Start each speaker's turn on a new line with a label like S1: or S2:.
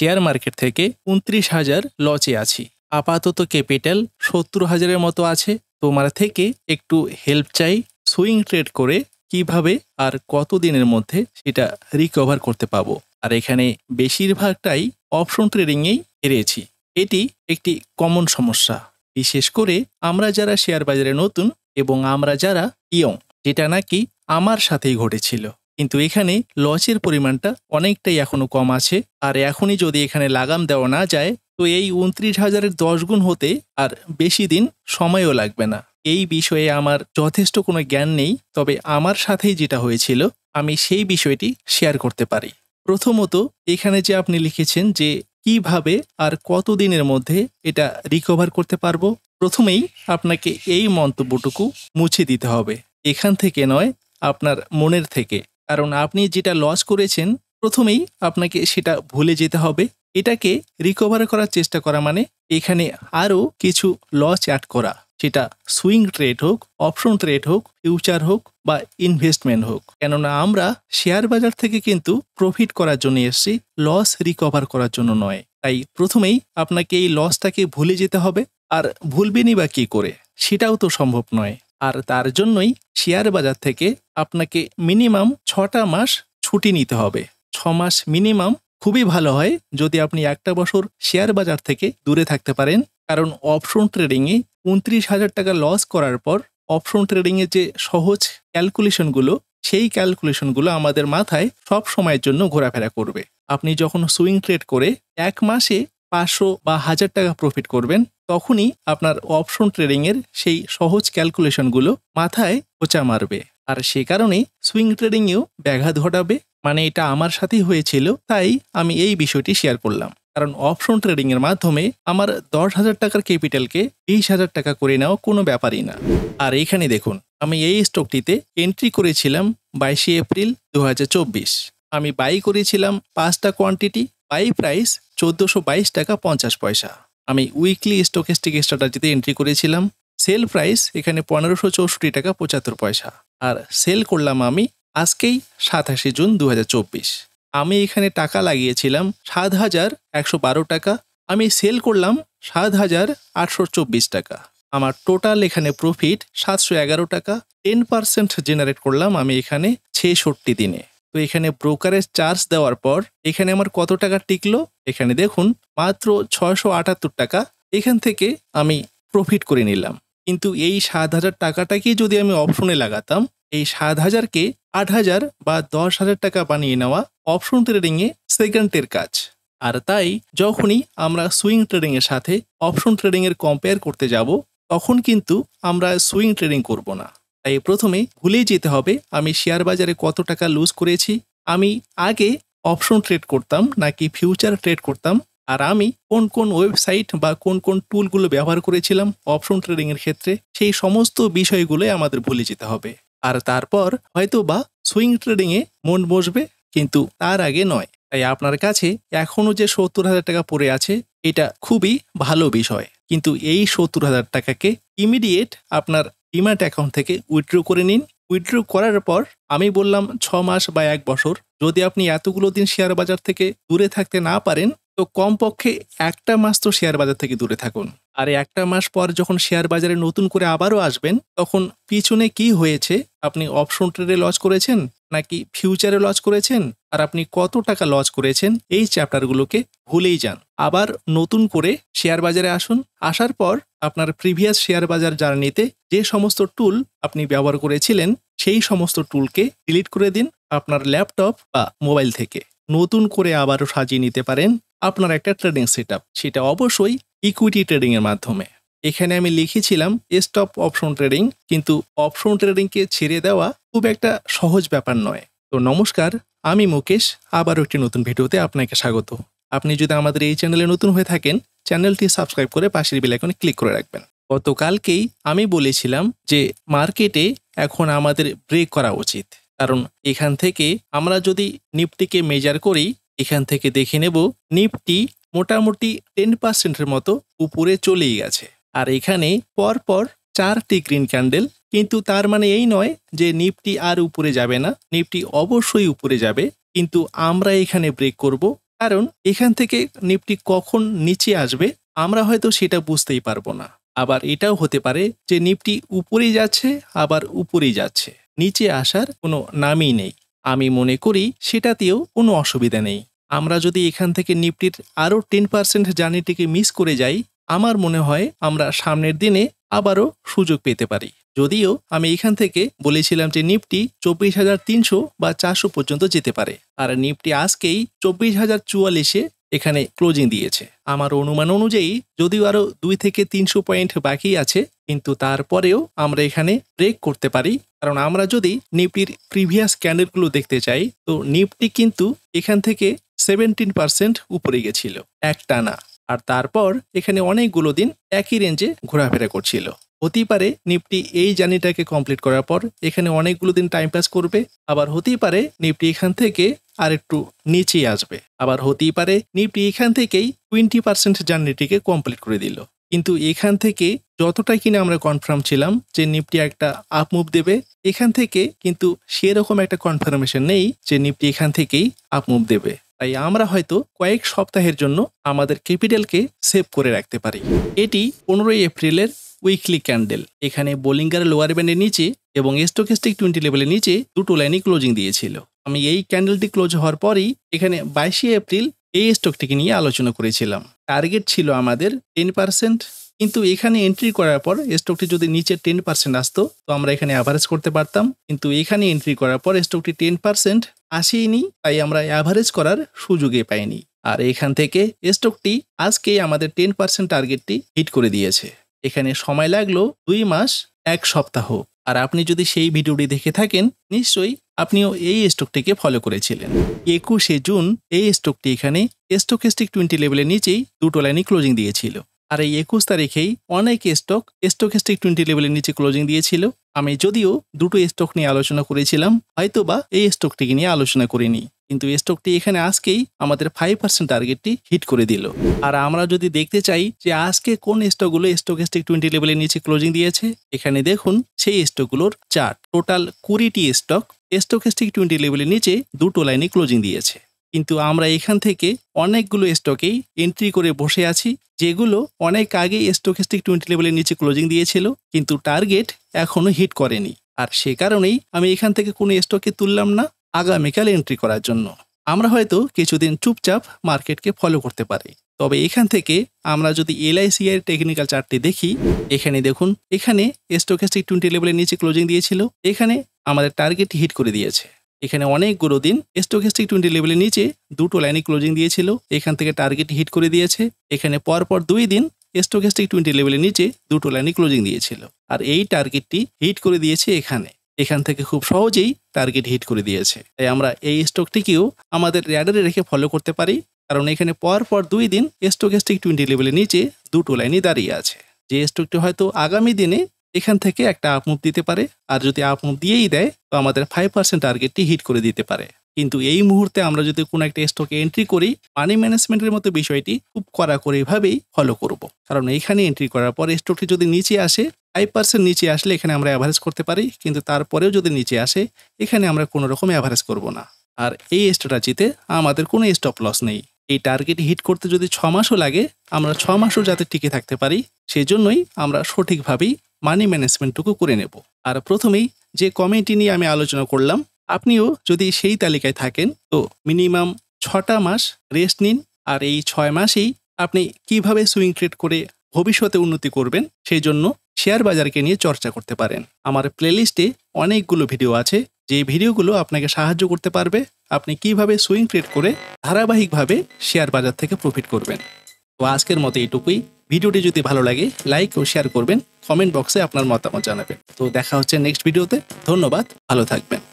S1: share market থেকে উনত্রিশ হাজার লচে আছি আপাতত ক্যাপিটাল সত্তর হাজারের মতো আছে তোমার থেকে একটু হেল্প চাই সুইং ট্রেড করে কিভাবে আর কত দিনের মধ্যে সেটা রিকভার করতে পাবো আর এখানে বেশিরভাগটাই অপশন ট্রেডিংয়েই হেরেছি এটি একটি কমন সমস্যা বিশেষ করে আমরা যারা শেয়ার বাজারে নতুন এবং আমরা যারা ইয়ং যেটা নাকি আমার সাথেই ঘটেছিল কিন্তু এখানে লসের পরিমাণটা অনেকটাই এখনও কম আছে আর এখনই যদি এখানে লাগাম দেওয়া না যায় তো এই উনত্রিশ হাজারের দশ গুণ হতে আর বেশি দিন সময়ও লাগবে না এই বিষয়ে আমার যথেষ্ট কোনো জ্ঞান নেই তবে আমার সাথেই যেটা হয়েছিল আমি সেই বিষয়টি শেয়ার করতে পারি প্রথমত এখানে যে আপনি লিখেছেন যে কিভাবে আর কতদিনের মধ্যে এটা রিকভার করতে পারবো প্রথমেই আপনাকে এই মন্তব্যটুকু মুছে দিতে হবে এখান থেকে নয় আপনার মনের থেকে কারণ আপনি যেটা লস করেছেন প্রথমেই আপনাকে সেটা ভুলে যেতে হবে এটাকে রিকভার করার চেষ্টা করা মানে এখানে আরও কিছু লস অ্যাড করা সেটা সুইং ট্রেড হোক অপশন ট্রেড হোক ফিউচার হোক বা ইনভেস্টমেন্ট হোক কেননা আমরা শেয়ার বাজার থেকে কিন্তু প্রফিট করার জন্য এসছি লস রিকভার করার জন্য নয় তাই প্রথমেই আপনাকে এই লসটাকে ভুলে যেতে হবে আর ভুলবেনই বা কী করে সেটাও তো সম্ভব নয় আর তার জন্যই শেয়ার বাজার থেকে আপনাকে মিনিমাম ছটা মাস ছুটি নিতে হবে ছ মাস মিনিমাম খুবই ভালো হয় যদি আপনি একটা বছর শেয়ার বাজার থেকে দূরে থাকতে পারেন কারণ অপশন ট্রেডিংয়ে উনত্রিশ হাজার টাকা লস করার পর অপশন ট্রেডিংয়ে যে সহজ ক্যালকুলেশনগুলো সেই ক্যালকুলেশনগুলো আমাদের মাথায় সব সময়ের জন্য ঘোরাফেরা করবে আপনি যখন সুইং ট্রেড করে এক মাসে পাঁচশো বা হাজার টাকা প্রফিট করবেন তখনই আপনার অপশন ট্রেডিংয়ের সেই সহজ ক্যালকুলেশনগুলো মাথায় খোঁচা মারবে আর সে কারণে সুইং ট্রেডিংয়েও ব্যাঘাত ঘটাবে মানে এটা আমার সাথেই হয়েছিল তাই আমি এই বিষয়টি শেয়ার করলাম কারণ অপশন ট্রেডিংয়ের মাধ্যমে আমার দশ হাজার টাকার ক্যাপিটালকে বিশ হাজার টাকা করে নেওয়া কোনো ব্যাপারই না আর এখানে দেখুন আমি এই স্টকটিতে এন্ট্রি করেছিলাম বাইশে এপ্রিল দু আমি বাই করেছিলাম পাঁচটা কোয়ান্টিটি বাই প্রাইস চোদ্দোশো টাকা পঞ্চাশ পয়সা আমি উইকলি স্টোকেস্টিক স্ট্র্যাটাজিতে এন্ট্রি করেছিলাম সেল প্রাইস এখানে পনেরোশো চৌষট্টি টাকা পঁচাত্তর পয়সা আর সেল করলাম আমি আজকেই সাতাশে জুন দু আমি এখানে টাকা লাগিয়েছিলাম সাত হাজার একশো বারো টাকা আমি সেল করলাম সাত হাজার আটশো চব্বিশ টাকা আমার টোটাল এখানে প্রফিট সাতশো এগারো টাকা টেন পার্সেন্ট জেনারেট করলাম আমি এখানে ছেষট্টি দিনে তো এখানে ব্রোকারেজ চার্জ দেওয়ার পর এখানে আমার কত টাকা টিকলো এখানে দেখুন মাত্র ছয়শো আটাত্তর টাকা এখান থেকে আমি প্রফিট করে নিলাম কিন্তু এই সাত হাজার টাকাটাকেই যদি আমি অপশনে লাগাতাম এই সাত হাজারকে আট হাজার বা দশ হাজার টাকা বানিয়ে নেওয়া অপশন ট্রেডিংয়ে সেকেন্ডের কাজ আর তাই যখনই আমরা সুইং ট্রেডিংয়ের সাথে অপশন ট্রেডিংয়ের কম্পেয়ার করতে যাব তখন কিন্তু আমরা সুইং ট্রেডিং করব না তাই প্রথমে ভুলেই যেতে হবে আমি শেয়ার বাজারে কত টাকা লুজ করেছি আমি আগে অপশন ট্রেড করতাম নাকি ফিউচার ট্রেড করতাম আর আমি কোন কোন ওয়েবসাইট বা কোন কোন টুলগুলো ব্যবহার করেছিলাম অপশন ট্রেডিংয়ের ক্ষেত্রে সেই সমস্ত বিষয়গুলো আমাদের ভুলে যেতে হবে আর তারপর হয়তো বা সুইং ট্রেডিংয়ে মন বসবে কিন্তু তার আগে নয় তাই আপনার কাছে এখনও যে সত্তর হাজার টাকা পড়ে আছে এটা খুবই ভালো বিষয় কিন্তু এই সত্তর হাজার টাকাকে ইমিডিয়েট আপনার ডিম্যাট অ্যাকাউন্ট থেকে উইথড্রু করে নিন উইথড্রু করার পর আমি বললাম ছ মাস বা এক বছর যদি আপনি এতগুলো দিন শেয়ার বাজার থেকে দূরে থাকতে না পারেন তো কমপক্ষে একটা মাস তো শেয়ার বাজার থেকে দূরে থাকুন আর একটা মাস পর যখন শেয়ার বাজারে নতুন করে আবারও আসবেন তখন পিছনে কি হয়েছে আপনি অপশন ট্রেডে লস করেছেন নাকি ফিউচারে লস করেছেন আর আপনি কত টাকা লস করেছেন এই চ্যাপ্টারগুলোকে ভুলেই যান আবার নতুন করে শেয়ার বাজারে আসুন আসার পর আপনার প্রিভিয়াস শেয়ার বাজার জার্নিতে যে সমস্ত টুল আপনি ব্যবহার করেছিলেন সেই সমস্ত টুলকে ডিলিট করে দিন আপনার ল্যাপটপ বা মোবাইল থেকে নতুন করে আবারও সাজিয়ে নিতে পারেন আপনার একটা ট্রেডিং সেট সেটা অবশ্যই ইকুইটি ট্রেডিংয়ের মাধ্যমে এখানে আমি লিখেছিলাম স্টপ অপশন ট্রেডিং কিন্তু অপশন ট্রেডিংকে ছেড়ে দেওয়া খুব একটা সহজ ব্যাপার নয় তো নমস্কার আমি মুকেশ আবারও একটি নতুন ভিডিওতে আপনাকে স্বাগত আপনি যদি আমাদের এই চ্যানেলে নতুন হয়ে থাকেন চ্যানেলটি সাবস্ক্রাইব করে পাশের এখন ক্লিক করে রাখবেন গতকালকেই আমি বলেছিলাম যে মার্কেটে এখন আমাদের ব্রেক করা উচিত কারণ এখান থেকে আমরা যদি নিফটিকে মেজার করি এখান থেকে দেখে নেব নিফটি মোটামুটি টেন পার্সেন্টের মতো উপরে চলেই গেছে আর এখানে পরপর চারটি গ্রিন ক্যান্ডেল কিন্তু তার মানে এই নয় যে নিফটি আর উপরে যাবে না নিফটি অবশ্যই উপরে যাবে কিন্তু আমরা এখানে ব্রেক করব কারণ এখান থেকে নিপটি কখন নিচে আসবে আমরা হয়তো সেটা বুঝতেই পারবো না আবার এটাও হতে পারে যে নিফটি উপরে যাচ্ছে আবার উপরে যাচ্ছে নিচে আসার কোনো নামই নেই আমি মনে করি সেটাতেও কোনো অসুবিধা নেই আমরা যদি এখান থেকে নিফটির আরও টেন পার্সেন্ট জার্নিটিকে মিস করে যাই আমার মনে হয় আমরা সামনের দিনে আবারও সুযোগ পেতে পারি যদিও আমি এখান থেকে বলেছিলাম যে নিফটি চব্বিশ হাজার তিনশো বা চারশো পর্যন্ত যেতে পারে আর নিফটি আজকেই চব্বিশ হাজার চুয়াল্লিশে এখানে ক্লোজিং দিয়েছে আমার অনুমান অনুযায়ী যদিও আরও দুই থেকে তিনশো পয়েন্ট বাকি আছে কিন্তু তারপরেও আমরা এখানে ব্রেক করতে পারি কারণ আমরা যদি নিফটির প্রিভিয়াস ক্যান্ডেলগুলো দেখতে চাই তো নিফটি কিন্তু এখান থেকে সেভেন্টিন পার্সেন্ট উপরে গেছিল এক টানা আর তারপর এখানে অনেকগুলো দিন একই রেঞ্জে ঘোরাফেরা করছিল হতেই পারে নিফটি এই জার্নিটাকে কমপ্লিট করার পর এখানে অনেকগুলো দিন টাইম পাস করবে আবার হতেই পারে নিফটি এখান থেকে আর একটু নিচেই আসবে আবার হতেই পারে নিফটি এখান থেকেই টোয়েন্টি পার্সেন্ট জার্নিটিকে কমপ্লিট করে দিল কিন্তু এখান থেকে যতটাই কিনা আমরা কনফার্ম ছিলাম যে নিফটি একটা আপ মুভ দেবে এখান থেকে কিন্তু সেরকম একটা কনফার্মেশন নেই যে নিফটি এখান থেকেই আপ মুভ দেবে তাই আমরা হয়তো কয়েক সপ্তাহের জন্য আমাদের ক্যাপিটালকে সেভ করে রাখতে পারি এটি পনেরোই এপ্রিলের উইকলি ক্যান্ডেল এখানে বোলিঙ্গার লোয়ার ব্যান্ডের নিচে এবং স্টোকেস্টিক টোয়েন্টি লেভেলের নিচে দুটো লাইনই ক্লোজিং দিয়েছিল আমি এই ক্যান্ডেলটি ক্লোজ হওয়ার পরই এখানে বাইশে এপ্রিল এই স্টকটিকে নিয়ে আলোচনা করেছিলাম টার্গেট ছিল আমাদের টেন পার্সেন্ট কিন্তু এখানে এন্ট্রি করার পর স্টকটি যদি নিচে টেন পার্সেন্ট আসতো তো আমরা এখানে অ্যাভারেজ করতে পারতাম কিন্তু এখানে এন্ট্রি করার পর স্টকটি টেন পার্সেন্ট আসেইনি তাই আমরা অ্যাভারেজ করার সুযোগে পাইনি আর এখান থেকে স্টকটি আজকেই আমাদের টেন পার্সেন্ট টার্গেটটি হিট করে দিয়েছে এখানে সময় লাগলো দুই মাস এক সপ্তাহ আর আপনি যদি সেই ভিডিওটি দেখে থাকেন নিশ্চয়ই আপনিও এই স্টকটিকে ফলো করেছিলেন একুশে জুন এই স্টকটি এখানে স্টোকেস্টিক টোয়েন্টি লেভেলের নিচেই দুটো লাইনই ক্লোজিং দিয়েছিল আর এই একুশ তারিখেই অনেক স্টক স্টিক টোয়েন্টি লেভেলের নিচে ক্লোজিং দিয়েছিল আমি যদিও দুটো স্টক নিয়ে আলোচনা করেছিলাম হয়তো বা এই স্টকটিকে নিয়ে আলোচনা করিনি কিন্তু স্টকটি এখানে আজকেই আমাদের ফাইভ পার্সেন্ট টার্গেটটি হিট করে দিল আর আমরা যদি দেখতে চাই যে আজকে কোন স্টকগুলো স্টিক টোয়েন্টি লেভেলের নিচে ক্লোজিং দিয়েছে এখানে দেখুন সেই স্টকগুলোর চার্ট টোটাল কুড়িটি স্টক স্টিক টোয়েন্টি লেভেলের নিচে দুটো লাইনে ক্লোজিং দিয়েছে কিন্তু আমরা এখান থেকে অনেকগুলো স্টকেই এন্ট্রি করে বসে আছি যেগুলো অনেক আগে স্টোকেস্টিক টোয়েন্টি লেভেলের নিচে ক্লোজিং দিয়েছিল কিন্তু টার্গেট এখনও হিট করেনি আর সে কারণেই আমি এখান থেকে কোনো স্টকে তুললাম না আগামীকাল এন্ট্রি করার জন্য আমরা হয়তো কিছুদিন চুপচাপ মার্কেটকে ফলো করতে পারি তবে এখান থেকে আমরা যদি এলআইসি এর টেকনিক্যাল চার্টটি দেখি এখানে দেখুন এখানে স্টোকেস্টিক টোয়েন্টি লেভেলের নিচে ক্লোজিং দিয়েছিল এখানে আমাদের টার্গেট হিট করে দিয়েছে এখানে অনেকগুলো দিন স্টোকেস্টিক টোয়েন্টি লেভেলের নিচে দুটো লাইনে ক্লোজিং দিয়েছিল এখান থেকে টার্গেট হিট করে দিয়েছে এখানে পরপর দুই দিন স্টোকেস্টিক টোয়েন্টি লেভেলের নিচে দুটো লাইনে ক্লোজিং দিয়েছিল আর এই টার্গেটটি হিট করে দিয়েছে এখানে এখান থেকে খুব সহজেই টার্গেট হিট করে দিয়েছে তাই আমরা এই স্টকটিকেও আমাদের র্যাডারে রেখে ফলো করতে পারি কারণ এখানে পরপর দুই দিন স্টোকেস্টিক টোয়েন্টি লেভেলের নিচে দুটো লাইনে দাঁড়িয়ে আছে যে স্টকটি হয়তো আগামী দিনে এখান থেকে একটা আপমুভ দিতে পারে আর যদি আপমুভ দিয়েই দেয় তো আমাদের ফাইভ পার্সেন্ট টার্গেটটি হিট করে দিতে পারে কিন্তু এই মুহূর্তে আমরা যদি কোনো একটা স্টকে এন্ট্রি করি মানি ম্যানেজমেন্টের মতো বিষয়টি খুব কড়াকড়িভাবেই ফলো করব কারণ এখানে এন্ট্রি করার পর স্টকটি যদি নিচে আসে ফাইভ পার্সেন্ট নিচে আসলে এখানে আমরা অ্যাভারেজ করতে পারি কিন্তু তারপরেও যদি নিচে আসে এখানে আমরা কোনো রকম অ্যাভারেজ করব না আর এই স্ট্র্যাটাজিতে আমাদের কোনো স্টপ লস নেই এই টার্গেট হিট করতে যদি ছ মাসও লাগে আমরা ছ মাসও যাতে টিকে থাকতে পারি সেজন্যই আমরা সঠিকভাবেই মানি ম্যানেজমেন্টটুকু করে নেব আর প্রথমেই যে কমিটি নিয়ে আমি আলোচনা করলাম আপনিও যদি সেই তালিকায় থাকেন তো মিনিমাম ছটা মাস রেস্ট নিন আর এই ছয় মাসেই আপনি কিভাবে সুইং ট্রেড করে ভবিষ্যতে উন্নতি করবেন সেই জন্য শেয়ার বাজারকে নিয়ে চর্চা করতে পারেন আমার প্লেলিস্টে অনেকগুলো ভিডিও আছে যে ভিডিওগুলো আপনাকে সাহায্য করতে পারবে আপনি কিভাবে সুইং ট্রেড করে ধারাবাহিকভাবে শেয়ার বাজার থেকে প্রফিট করবেন তো আজকের মতো এইটুকুই ভিডিওটি যদি ভালো লাগে লাইক ও শেয়ার করবেন কমেন্ট বক্সে আপনার মতামত জানাবেন তো দেখা হচ্ছে নেক্সট ভিডিওতে ধন্যবাদ ভালো থাকবেন